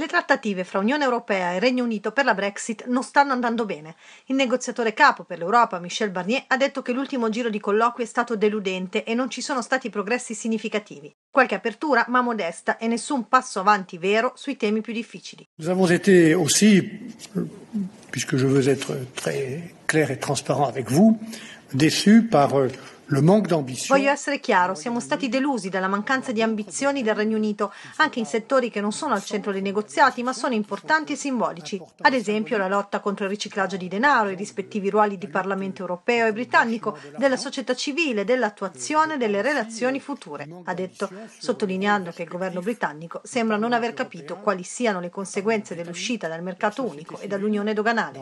Le trattative fra Unione Europea e Regno Unito per la Brexit non stanno andando bene. Il negoziatore capo per l'Europa, Michel Barnier, ha detto che l'ultimo giro di colloqui è stato deludente e non ci sono stati progressi significativi. Qualche apertura, ma modesta, e nessun passo avanti vero sui temi più difficili. Abbiamo avons été aussi, puisque je veux être très clair et transparent avec vous, déçus par euh, Voglio essere chiaro, siamo stati delusi dalla mancanza di ambizioni del Regno Unito, anche in settori che non sono al centro dei negoziati, ma sono importanti e simbolici. Ad esempio la lotta contro il riciclaggio di denaro, i rispettivi ruoli di Parlamento europeo e britannico, della società civile, dell'attuazione delle relazioni future, ha detto, sottolineando che il governo britannico sembra non aver capito quali siano le conseguenze dell'uscita dal mercato unico e dall'unione doganale.